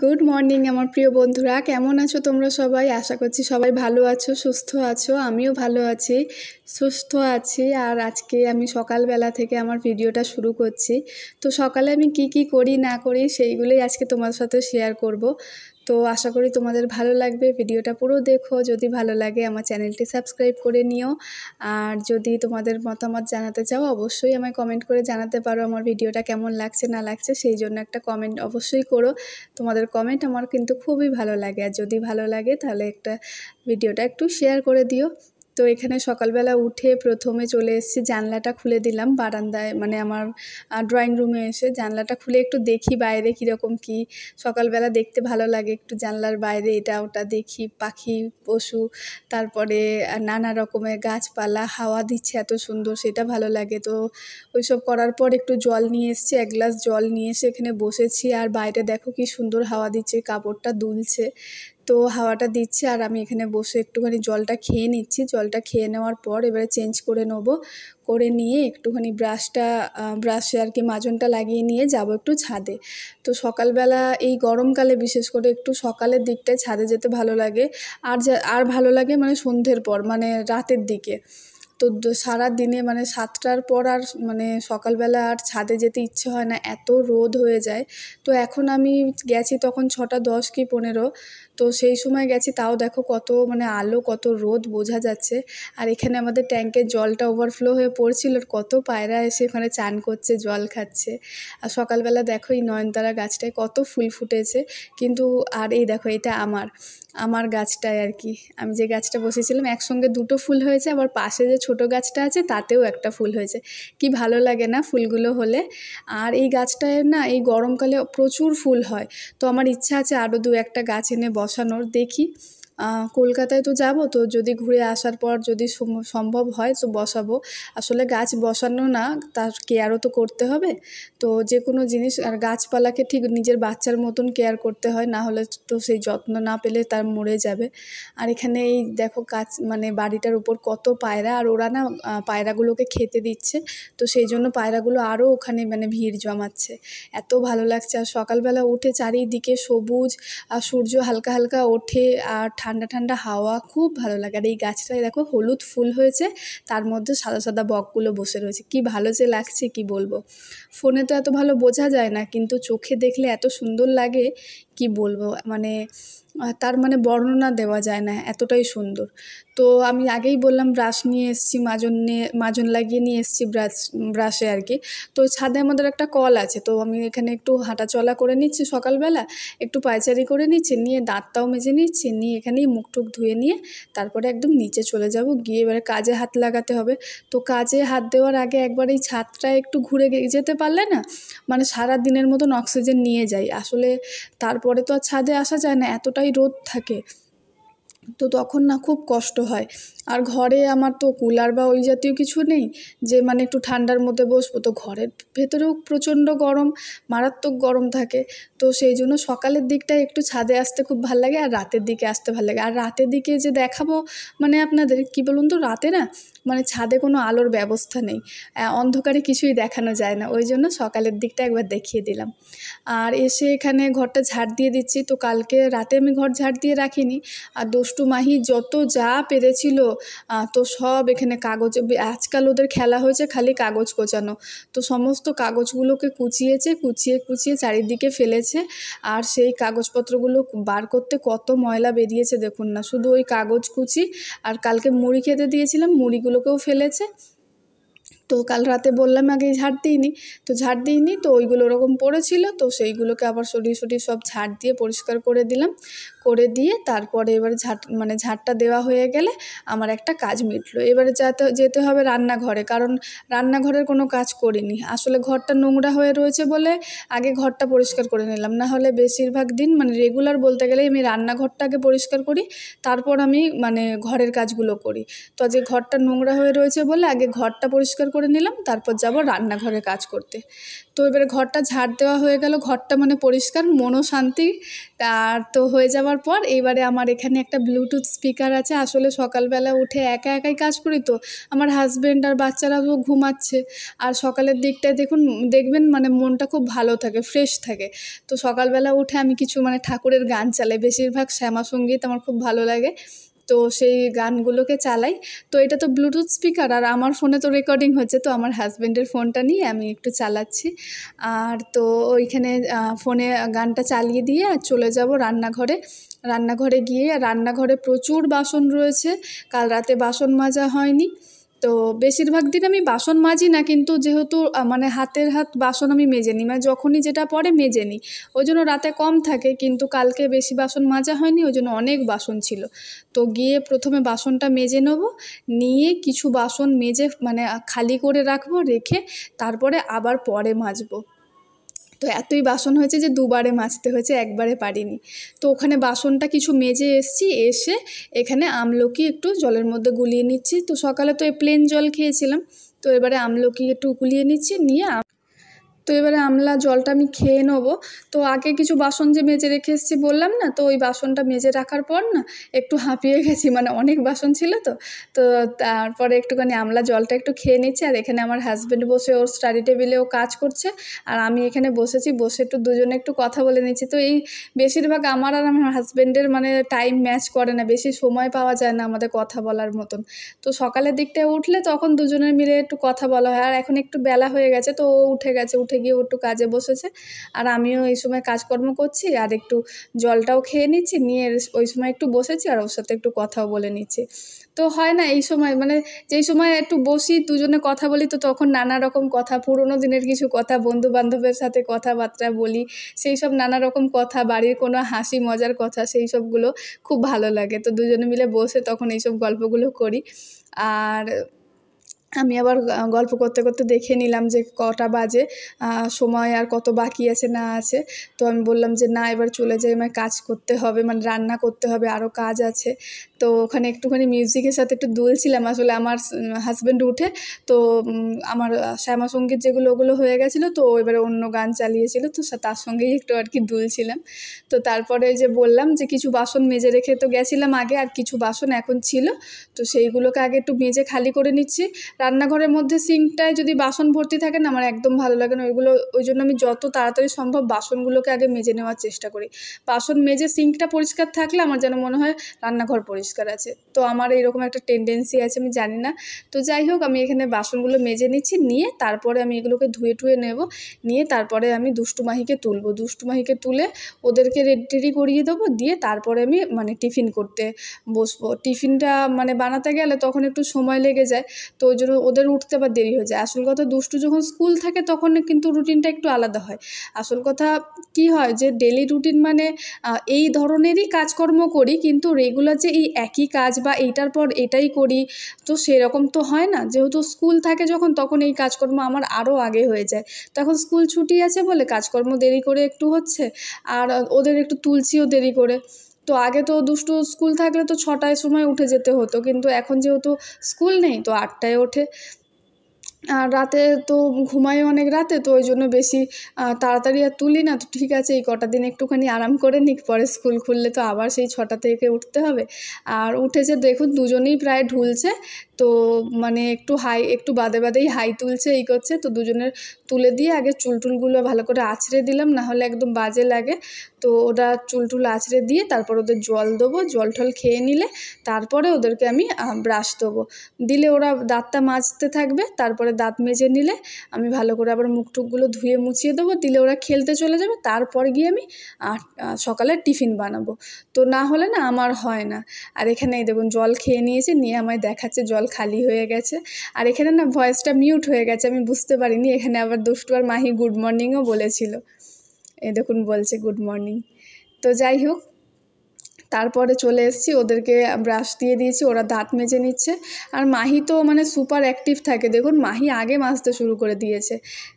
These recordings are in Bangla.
গুড মর্নিং আমার প্রিয় বন্ধুরা কেমন আছো তোমরা সবাই আশা করছি সবাই ভালো আছো সুস্থ আছো আমিও ভালো আছি সুস্থ আছি আর আজকে আমি সকালবেলা থেকে আমার ভিডিওটা শুরু করছি তো সকালে আমি কি কি করি না করি সেইগুলোই আজকে তোমার সাথে শেয়ার করব তো আশা করি তোমাদের ভালো লাগবে ভিডিওটা পুরো দেখো যদি ভালো লাগে আমার চ্যানেলটি সাবস্ক্রাইব করে নিও আর যদি তোমাদের মতামত জানাতে চাও অবশ্যই আমায় কমেন্ট করে জানাতে পারো আমার ভিডিওটা কেমন লাগছে না লাগছে সেই জন্য একটা কমেন্ট অবশ্যই করো তোমাদের কমেন্ট আমার কিন্তু খুবই ভালো লাগে আর যদি ভালো লাগে তাহলে একটা ভিডিওটা একটু শেয়ার করে দিও তো এখানে সকালবেলা উঠে প্রথমে চলে এসেছি জানলাটা খুলে দিলাম বারান্দায় মানে আমার ড্রয়িং রুমে এসে জানলাটা খুলে একটু দেখি বাইরে কীরকম কি সকালবেলা দেখতে ভালো লাগে একটু জানলার বাইরে এটা ওটা দেখি পাখি পশু তারপরে নানা রকমের গাছপালা হাওয়া দিচ্ছে এত সুন্দর সেটা ভালো লাগে তো ওইসব করার পর একটু জল নিয়ে এসছি এক গ্লাস জল নিয়ে এসে এখানে বসেছি আর বাইরে দেখো কি সুন্দর হাওয়া দিচ্ছে কাপড়টা দুলছে তো হাওয়াটা দিচ্ছে আর আমি এখানে বসে একটুখানি জলটা খেয়ে নিচ্ছি জলটা খেয়ে নেওয়ার পর এবারে চেঞ্জ করে নেব করে নিয়ে একটুখানি ব্রাশটা ব্রাশে আর কি মাজনটা লাগিয়ে নিয়ে যাব একটু ছাদে তো সকালবেলা এই গরমকালে বিশেষ করে একটু সকালের দিকটায় ছাদে যেতে ভালো লাগে আর যা আর ভালো লাগে মানে সন্ধ্যের পর মানে রাতের দিকে তো সারা দিনে মানে সাতটার পর আর মানে সকালবেলা আর ছাদে যেতে ইচ্ছে হয় না এত রোদ হয়ে যায় তো এখন আমি গেছি তখন ছটা দশ কি পনেরো তো সেই সময় গেছি তাও দেখো কত মানে আলো কত রোদ বোঝা যাচ্ছে আর এখানে আমাদের ট্যাঙ্কের জলটা ওভারফ্লো হয়ে পড়ছিল আর কত পায়রা এসে ওখানে চান করছে জল খাচ্ছে আর সকালবেলা দেখো এই নয়নতারা গাছটায় কত ফুল ফুটেছে কিন্তু আর এই দেখো এটা আমার আমার গাছটায় আর কি আমি যে গাছটা বসেছিলাম একসঙ্গে দুটো ফুল হয়েছে আবার পাশে যে ছোট গাছটা আছে তাতেও একটা ফুল হয়েছে কি ভালো লাগে না ফুলগুলো হলে আর এই গাছটায় না এই গরমকালে প্রচুর ফুল হয় তো আমার ইচ্ছা আছে আরও দু একটা গাছ এনে বসানোর দেখি কলকাতায় তো যাব তো যদি ঘুরে আসার পর যদি সম্ভব হয় তো বসাবো আসলে গাছ বসানো না তার কেয়ারও তো করতে হবে তো যে কোনো জিনিস আর গাছপালাকে ঠিক নিজের বাচ্চার মতন কেয়ার করতে হয় না হলে তো সেই যত্ন না পেলে তার মরে যাবে আর এখানে এই দেখো গাছ মানে বাড়িটার উপর কত পায়রা আর ওরা না পায়রাগুলোকে খেতে দিচ্ছে তো সেই জন্য পায়রাগুলো আরও ওখানে মানে ভিড় জমাচ্ছে এত ভালো লাগছে আর সকালবেলা উঠে চারিদিকে সবুজ আর সূর্য হালকা হালকা ওঠে আর ঠান্ডা ঠান্ডা হাওয়া খুব ভালো লাগে আর এই গাছটায় দেখো হলুদ ফুল হয়েছে তার মধ্যে সাদা সাদা বকগুলো বসে রয়েছে কি ভালো যে লাগছে কি বলবো ফোনে তো এত ভালো বোঝা যায় না কিন্তু চোখে দেখলে এত সুন্দর লাগে কি বলবো মানে তার মানে বর্ণনা দেওয়া যায় না এতটাই সুন্দর তো আমি আগেই বললাম ব্রাশ নিয়ে এসেছি মাজন নিয়ে মাজন লাগিয়ে নিয়ে এসছি ব্রাশ ব্রাশে আর কি তো ছাদে আমাদের একটা কল আছে তো আমি এখানে একটু হাঁটাচলা করে নিচ্ছি সকালবেলা একটু পায়চারি করে নিচ্ছি নিয়ে দাঁতটাও মেজে নিচ্ছি নিয়ে এখানেই মুখ টুক ধুয়ে নিয়ে তারপরে একদম নিচে চলে যাব গিয়ে এবারে কাজে হাত লাগাতে হবে তো কাজে হাত দেওয়ার আগে একবার এই ছাদটা একটু ঘুরে যেতে পারলে না মানে সারা দিনের মতন অক্সিজেন নিয়ে যাই আসলে তারপরে তো আর ছাদে আসা যায় না এতটা একটাই রোদ থাকে তো তখন না খুব কষ্ট হয় আর ঘরে আমার তো কুলার বা ওই জাতীয় কিছু নেই যে মানে একটু ঠান্ডার মধ্যে বসবো তো ঘরের ভেতরেও প্রচণ্ড গরম মারাত্মক গরম থাকে তো সেই জন্য সকালের দিকটা একটু ছাদে আসতে খুব ভাল লাগে আর রাতের দিকে আসতে ভাল লাগে আর রাতের দিকে যে দেখাবো মানে আপনাদের কি বলুন তো রাতে না মানে ছাদে কোনো আলোর ব্যবস্থা নেই অন্ধকারে কিছুই দেখানো যায় না ওই জন্য সকালের দিকটা একবার দেখিয়ে দিলাম আর এসে এখানে ঘরটা ঝাড় দিয়ে দিচ্ছি তো কালকে রাতে আমি ঘর ঝাড় দিয়ে রাখিনি আর দোষ দুষ্টুমাহি যত যা পেরেছিল তো সব এখানে কাগজ আজকাল ওদের খেলা হয়েছে খালি কাগজ কোচানো তো সমস্ত কাগজগুলোকে কুচিয়েছে কুচিয়ে কুচিয়ে চারিদিকে ফেলেছে আর সেই কাগজপত্রগুলো বার করতে কত ময়লা বেরিয়েছে দেখুন না শুধু ওই কাগজ কুচি আর কালকে মুড়ি খেতে দিয়েছিলাম মুড়িগুলোকেও ফেলেছে তো কাল রাতে বললাম আগে ঝাড় দিইনি তো ঝাড় দিইনি তো ওইগুলো ওরকম পড়েছিল তো সেইগুলোকে আবার সরিয়ে সরিয়ে সব ঝাড় দিয়ে পরিষ্কার করে দিলাম করে দিয়ে তারপরে এবার ঝাঁট মানে ঝাঁটটা দেওয়া হয়ে গেলে আমার একটা কাজ মিটলো এবারে যাতে যেতে হবে রান্নাঘরে কারণ রান্নাঘরের কোনো কাজ করিনি আসলে ঘরটা নোংরা হয়ে রয়েছে বলে আগে ঘরটা পরিষ্কার করে নিলাম না হলে বেশিরভাগ দিন মানে রেগুলার বলতে গেলে আমি রান্নাঘরটা আগে পরিষ্কার করি তারপর আমি মানে ঘরের কাজগুলো করি তো যে ঘরটা নোংরা হয়ে রয়েছে বলে আগে ঘরটা পরিষ্কার করে নিলাম তারপর যাব রান্নাঘরে কাজ করতে তো এবারে ঘরটা ঝাড় দেওয়া হয়ে গেল ঘরটা মানে পরিষ্কার মনও শান্তি আর তো হয়ে যাওয়ার দেওয়ার পর এইবারে আমার এখানে একটা ব্লুটুথ স্পিকার আছে আসলে সকালবেলা উঠে একা একাই কাজ করি তো আমার হাজব্যান্ড আর বাচ্চারা তো ঘুমাচ্ছে আর সকালের দিকটায় দেখুন দেখবেন মানে মনটা খুব ভালো থাকে ফ্রেশ থাকে তো সকালবেলা উঠে আমি কিছু মানে ঠাকুরের গান চালাই বেশিরভাগ শ্যামা সঙ্গীত আমার খুব ভালো লাগে তো সেই গানগুলোকে চালাই তো এটা তো ব্লুটুথ স্পিকার আর আমার ফোনে তো রেকর্ডিং হচ্ছে তো আমার হাজব্যান্ডের ফোনটা নিয়ে আমি একটু চালাচ্ছি আর তো ওইখানে ফোনে গানটা চালিয়ে দিয়ে আর চলে যাব রান্নাঘরে রান্নাঘরে গিয়ে রান্নাঘরে প্রচুর বাসন রয়েছে কাল রাতে বাসন মাজা হয়নি তো বেশিরভাগ দিন আমি বাসন মাজি না কিন্তু যেহেতু মানে হাতের হাত বাসন আমি মেজে নিই মানে যখনই যেটা পরে মেজে নিই ওই জন্য রাতে কম থাকে কিন্তু কালকে বেশি বাসন মাজা হয়নি ওই জন্য অনেক বাসন ছিল তো গিয়ে প্রথমে বাসনটা মেজে নেব নিয়ে কিছু বাসন মেজে মানে খালি করে রাখবো রেখে তারপরে আবার পরে মাজবো তো এতই বাসন হয়েছে যে দুবারে মাজতে হয়েছে একবারে পারিনি তো ওখানে বাসনটা কিছু মেজে এসছি এসে এখানে আমলকি একটু জলের মধ্যে গুলিয়ে নিচ্ছি তো সকালে তো এই প্লেন জল খেয়েছিলাম তো এবারে আমলকি একটু গুলিয়ে নিচ্ছি নিয়ে তো এবারে আমলা জলটা আমি খেয়ে নেব তো আগে কিছু বাসন যে মেজে রেখে এসেছি বললাম না তো ওই বাসনটা মেজে রাখার পর না একটু হাঁপিয়ে গেছি মানে অনেক বাসন ছিল তো তো তারপরে একটুখানি আমলা জলটা একটু খেয়ে নিচ্ছি আর এখানে আমার হাজব্যান্ড বসে ওর স্টাডি টেবিলে ও কাজ করছে আর আমি এখানে বসেছি বসে একটু দুজনে একটু কথা বলে নিচ্ছি তো এই বেশিরভাগ আমার আর আমার হাজব্যান্ডের মানে টাইম ম্যাচ করে না বেশি সময় পাওয়া যায় না আমাদের কথা বলার মতন তো সকালের দিকটায় উঠলে তখন দুজনে মিলে একটু কথা বলা হয় আর এখন একটু বেলা হয়ে গেছে তো ও উঠে গেছে উঠে উঠে গিয়ে একটু কাজে বসেছে আর আমিও এই সময় কাজকর্ম করছি আর একটু জলটাও খেয়ে নিচ্ছি নিয়ে ওই সময় একটু বসেছি আর ওর সাথে একটু কথাও বলে নিচ্ছি তো হয় না এই সময় মানে যেই সময় একটু বসি দুজনে কথা বলি তো তখন নানা রকম কথা পুরনো দিনের কিছু কথা বন্ধু বান্ধবের সাথে কথাবার্তা বলি সেই সব নানা রকম কথা বাড়ির কোনো হাসি মজার কথা সেই সবগুলো খুব ভালো লাগে তো দুজনে মিলে বসে তখন এইসব গল্পগুলো করি আর আমি আবার গল্প করতে করতে দেখে নিলাম যে কটা বাজে সময় আর কত বাকি আছে না আছে তো আমি বললাম যে না এবার চলে যাই আমার কাজ করতে হবে মানে রান্না করতে হবে আরও কাজ আছে তো ওখানে একটুখানি মিউজিকের সাথে একটু দুলছিলাম আসলে আমার হাজব্যান্ড উঠে তো আমার শ্যামা সঙ্গীত যেগুলো ওগুলো হয়ে গেছিলো তো এবারে অন্য গান চালিয়েছিল তো তার সঙ্গেই একটু আর কি দুলছিলাম তো তারপরে যে বললাম যে কিছু বাসন মেজে রেখে তো গেছিলাম আগে আর কিছু বাসন এখন ছিল তো সেইগুলোকে আগে একটু মেজে খালি করে নিচ্ছি রান্নাঘরের মধ্যে সিঙ্কটায় যদি বাসন ভর্তি থাকে না আমার একদম ভালো লাগে না ওইগুলো ওই জন্য আমি যত তাড়াতাড়ি সম্ভব বাসনগুলোকে আগে মেজে নেওয়ার চেষ্টা করি বাসন মেজে সিঙ্কটা পরিষ্কার থাকলে আমার যেন মনে হয় রান্নাঘর পরিষ্কার আছে তো আমার এইরকম একটা টেন্ডেন্সি আছে আমি জানি না তো যাই হোক আমি এখানে বাসনগুলো মেজে নিচ্ছি নিয়ে তারপরে আমি এগুলোকে ধুয়ে টুয়ে নেব নিয়ে তারপরে আমি দুষ্টুমাহিকে তুলব দুষ্টুমাহিকে তুলে ওদেরকে রেডি করিয়ে দেবো দিয়ে তারপরে আমি মানে টিফিন করতে বসবো টিফিনটা মানে বানাতে গেলে তখন একটু সময় লেগে যায় তো ওই জন্য ওদের উঠতে বা দেরি হয়ে যায় আসল কথা দুষ্টু যখন স্কুল থাকে তখন কিন্তু রুটিনটা একটু আলাদা হয় আসল কথা কি হয় যে ডেলি রুটিন মানে এই ধরনেরই কাজকর্ম করি কিন্তু রেগুলার যে এই একই কাজ বা এইটার পর এটাই করি তো সেরকম তো হয় না যেহেতু স্কুল থাকে যখন তখন এই কাজকর্ম আমার আরও আগে হয়ে যায় তখন স্কুল ছুটি আছে বলে কাজকর্ম দেরি করে একটু হচ্ছে আর ওদের একটু তুলছিও দেরি করে তো আগে তো দুষ্টু স্কুল থাকলে তো ছটায় সময় উঠে যেতে হতো কিন্তু এখন যেহেতু স্কুল নেই তো আটটায় ওঠে আর রাতে তো ঘুমাই অনেক রাতে তো ওই জন্য বেশি তাড়াতাড়ি আর তুলি না তো ঠিক আছে এই কটা দিন একটুখানি আরাম করে নিক পরে স্কুল খুললে তো আবার সেই ছটা থেকে উঠতে হবে আর উঠেছে দেখুন দুজনেই প্রায় ঢুলছে তো মানে একটু হাই একটু বাদে বাদেই হাই তুলছে এই করছে তো দুজনের তুলে দিয়ে আগে চুলটুলগুলো ভালো করে আছড়ে দিলাম না হলে একদম বাজে লাগে তো ওরা চুলটুল আছড়ে দিয়ে তারপর ওদের জল দেবো জল টল খেয়ে নিলে তারপরে ওদেরকে আমি ব্রাশ দেবো দিলে ওরা দাঁতটা মাজতে থাকবে তারপরে করে দাঁত মেজে নিলে আমি ভালো করে আবার মুখ টুকগুলো ধুয়ে মুছিয়ে দেবো দিলে ওরা খেলতে চলে যাবে তারপর গিয়ে আমি সকালে টিফিন বানাবো তো না হলে না আমার হয় না আর এখানেই দেখুন জল খেয়ে নিয়েছে নিয়ে আমায় দেখাচ্ছে জল খালি হয়ে গেছে আর এখানে না ভয়েসটা মিউট হয়ে গেছে আমি বুঝতে পারিনি এখানে আবার দুষ্টু আর মাহি গুড মর্নিংও বলেছিল এ দেখুন বলছে গুড মর্নিং তো যাই হোক তারপরে চলে এসেছি ওদেরকে ব্রাশ দিয়ে দিয়েছি ওরা দাঁত মেজে নিচ্ছে আর মাহি তো মানে সুপার অ্যাক্টিভ থাকে দেখুন মাহি আগে মাজতে শুরু করে দিয়েছে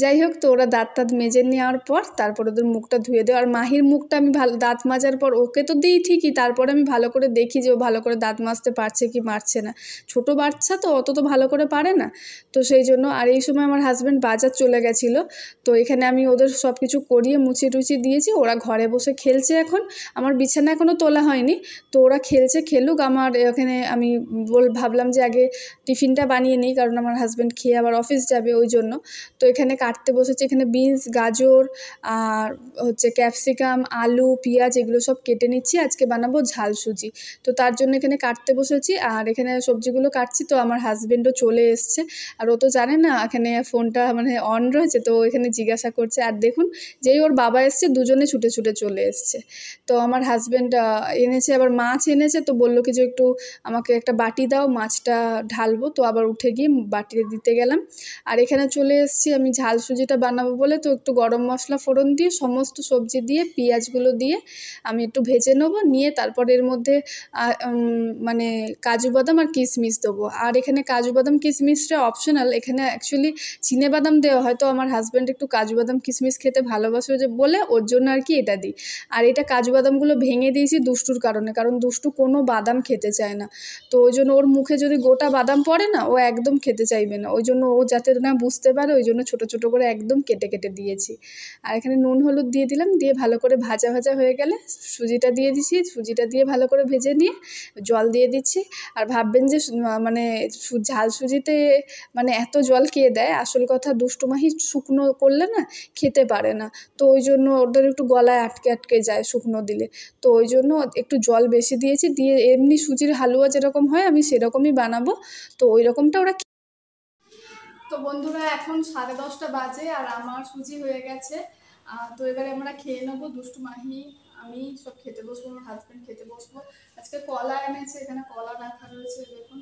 যাই হোক তো ওরা দাঁত তাঁত মেজে নেওয়ার পর তারপর ওদের মুখটা ধুয়ে দেয় আর মাহির মুখটা আমি ভালো দাঁত মাজার পর ওকে তো দিই ঠিকই তারপরে আমি ভালো করে দেখি যে ও ভালো করে দাঁত মাজতে পারছে কি মারছে না ছোট বাচ্চা তো অত তো ভালো করে পারে না তো সেই জন্য আর এই সময় আমার হাজব্যান্ড বাজার চলে গেছিল তো এখানে আমি ওদের সব কিছু করিয়ে মুছিয়ে টুচিয়ে দিয়েছি ওরা ঘরে বসে খেলছে এখন আমার বিছানা এখনও তোলা হয় হয়নি তো ওরা খেলছে খেলুক আমার এখানে আমি বল ভাবলাম যে আগে টিফিনটা বানিয়ে নিই কারণ আমার হাজব্যান্ড খেয়ে আবার অফিস যাবে ওই জন্য তো এখানে কাটতে বসেছে এখানে বিনস গাজর আর হচ্ছে ক্যাপসিকাম আলু পেঁয়াজ এগুলো সব কেটে নিচ্ছি আজকে বানাবো ঝাল সুজি তো তার জন্য এখানে কাটতে বসেছি আর এখানে সবজিগুলো কাটছি তো আমার হাজব্যান্ডও চলে এসছে আর ও তো জানে না এখানে ফোনটা মানে অন রয়েছে তো এখানে জিজ্ঞাসা করছে আর দেখুন যেই ওর বাবা এসছে দুজনে ছুটে ছুটে চলে এসছে তো আমার হাজব্যান্ড এনেছে আবার মাছ এনেছে তো বললো কি যে একটু আমাকে একটা বাটি দাও মাছটা ঢালবো তো আবার উঠে গিয়ে বাটিতে দিতে গেলাম আর এখানে চলে এসেছি আমি ঝাল সুজিটা বানাবো বলে তো একটু গরম মশলা ফোড়ন দিয়ে সমস্ত সবজি দিয়ে পেঁয়াজগুলো দিয়ে আমি একটু ভেজে নেবো নিয়ে তারপর এর মধ্যে মানে কাজু বাদাম আর কিশমিস দেবো আর এখানে কাজু বাদাম কিশমিসটা অপশনাল এখানে অ্যাকচুয়ালি চিনে বাদাম দেওয়া হয় তো আমার হাজব্যান্ড একটু কাজু বাদাম কিশমিস খেতে ভালোবাসে যে বলে ওর জন্য আর কি এটা দিই আর এটা কাজু বাদামগুলো ভেঙে দিয়েছি দুষ্টুর দুষ্টুর কারণে কারণ দুষ্টু কোনো বাদাম খেতে চায় না তো ওই জন্য ওর মুখে যদি গোটা বাদাম পড়ে না ও একদম খেতে চাইবে না ওই জন্য ও যাতে না বুঝতে পারে ওই জন্য ছোটো ছোটো করে একদম কেটে কেটে দিয়েছি আর এখানে নুন হলুদ দিয়ে দিলাম দিয়ে ভালো করে ভাজা ভাজা হয়ে গেলে সুজিটা দিয়ে দিচ্ছি সুজিটা দিয়ে ভালো করে ভেজে নিয়ে জল দিয়ে দিচ্ছি আর ভাববেন যে মানে ঝাল সুজিতে মানে এত জল খেয়ে দেয় আসল কথা দুষ্টুমাহি শুকনো করলে না খেতে পারে না তো ওই জন্য ওদের একটু গলায় আটকে আটকে যায় শুকনো দিলে তো ওই জন্য একটু জল বেশি দিয়েছি দিয়ে এমনি সুজির হালুয়া যেরকম হয় আমি সেরকমই বানাবো তো ওই রকমটা ওরা তো বন্ধুরা এখন সাড়ে দশটা বাজে আর আমার সুজি হয়ে গেছে তো এবারে আমরা খেয়ে নেবো দুষ্টু মাহি আমি সব খেতে বসবো আমার হাজব্যান্ড খেতে বসবো আজকে কলা এনেছে এখানে কলা রাখা রয়েছে দেখুন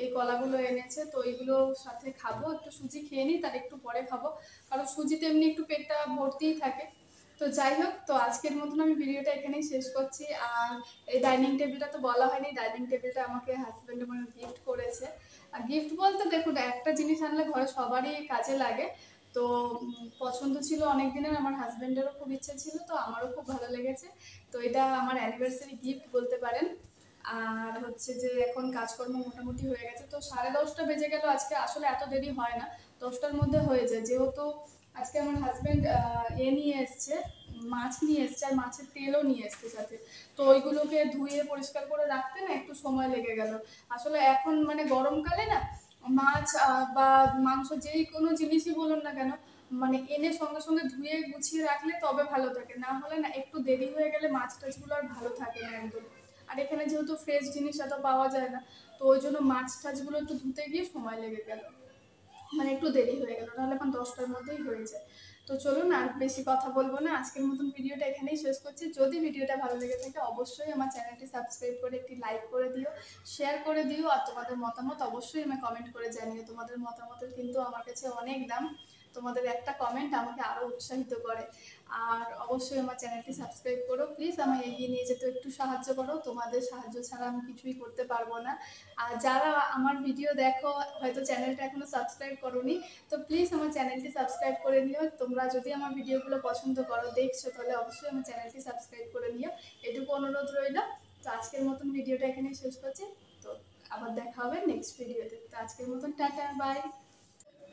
এই কলাগুলো এনেছে তো এইগুলো সাথে খাবো একটু সুজি খেয়ে নিই তার একটু পরে খাবো কারণ সুজিতে এমনি একটু পেটটা ভর্তিই থাকে তো যাই হোক তো আজকের মতন আমি ভিডিওটা এখানেই শেষ করছি আর এই ডাইনিং টেবিলটা তো বলা হয়নি ডাইনিং টেবিলটা আমাকে হাজব্যান্ড মনে গিফট করেছে আর গিফট বলতে দেখুন একটা জিনিস আনলে ঘরে সবারই কাজে লাগে তো পছন্দ ছিল অনেক দিনের আমার হাজব্যান্ডেরও খুব ইচ্ছে ছিল তো আমারও খুব ভালো লেগেছে তো এটা আমার অ্যানিভার্সারি গিফট বলতে পারেন আর হচ্ছে যে এখন কাজকর্ম মোটামুটি হয়ে গেছে তো সাড়ে দশটা বেজে গেল আজকে আসলে এত দেরি হয় না দশটার মধ্যে হয়ে যায় যেহেতু আজকে আমার হাজব্যান্ড এ নিয়ে এসছে মাছ নিয়ে এসছে আর মাছের তেলও নিয়ে এসছে সাথে তো ওইগুলোকে ধুয়ে পরিষ্কার করে রাখতে না একটু সময় লেগে গেল আসলে এখন মানে গরমকালে না মাছ বা মাংস যেই কোনো জিনিসই বলুন না কেন মানে এনে সঙ্গে সঙ্গে ধুয়ে গুছিয়ে রাখলে তবে ভালো থাকে না হলে না একটু দেরি হয়ে গেলে মাছ টাছগুলো আর ভালো থাকে না একদম আর এখানে যেহেতু ফ্রেশ জিনিস এত পাওয়া যায় না তো ওই জন্য মাছ টাছগুলো একটু ধুতে গিয়ে সময় লেগে গেল মানে একটু দেরি হয়ে গেল নাহলে এখন দশটার মধ্যেই হয়ে যায় তো চলুন আর বেশি কথা বলবো না আজকের মতন ভিডিওটা এখানেই শেষ করছি যদি ভিডিওটা ভালো লেগে থাকে অবশ্যই আমার চ্যানেলটি সাবস্ক্রাইব করে একটি লাইক করে দিও শেয়ার করে দিও আর তোমাদের মতামত অবশ্যই আমি কমেন্ট করে জানিও তোমাদের মতামতের কিন্তু আমার কাছে অনেক দাম তোমাদের একটা কমেন্ট আমাকে আরও উৎসাহিত করে আর অবশ্যই আমার চ্যানেলটি সাবস্ক্রাইব করো প্লিজ আমায় এগিয়ে নিয়ে যেতে একটু সাহায্য করো তোমাদের সাহায্য ছাড়া আমি কিছুই করতে পারবো না আর যারা আমার ভিডিও দেখো হয়তো চ্যানেলটা এখনও সাবস্ক্রাইব করোনি তো প্লিজ আমার চ্যানেলটি সাবস্ক্রাইব করে নিও তোমরা যদি আমার ভিডিওগুলো পছন্দ করো দেখছো তাহলে অবশ্যই আমার চ্যানেলটি সাবস্ক্রাইব করে নিও এটুকু অনুরোধ রইল তো আজকের মতন ভিডিওটা এখানেই শেষ করছি তো আবার দেখা হবে নেক্সট ভিডিওতে তো আজকের মতন টাটা বাই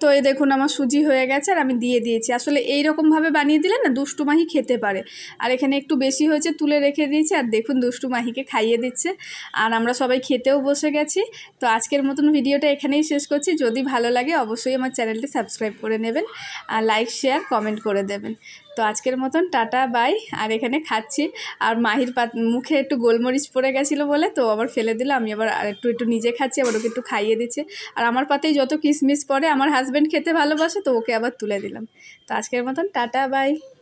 তো এই দেখুন আমার সুজি হয়ে গেছে আর আমি দিয়ে দিয়েছি আসলে এই রকমভাবে বানিয়ে দিলে না দুষ্টুমাহি খেতে পারে আর এখানে একটু বেশি হয়েছে তুলে রেখে দিয়েছি আর দেখুন দুষ্টুমাহিকে খাইয়ে দিচ্ছে আর আমরা সবাই খেতেও বসে গেছি তো আজকের মতন ভিডিওটা এখানেই শেষ করছি যদি ভালো লাগে অবশ্যই আমার চ্যানেলটি সাবস্ক্রাইব করে নেবেন আর লাইক শেয়ার কমেন্ট করে দেবেন তো আজকের মতন টাটা বাই আর এখানে খাচ্ছি আর মাহির পাত মুখে একটু গোলমরিচ পড়ে গেছিলো বলে তো আবার ফেলে দিল আমি আবার একটু একটু নিজে খাচ্ছি আবার ওকে একটু খাইয়ে দিচ্ছে আর আমার পাতেই যত কিসমিস পড়ে আমার হাজব্যান্ড খেতে ভালোবাসে তো ওকে আবার তুলে দিলাম তো আজকের মতন টাটা বাই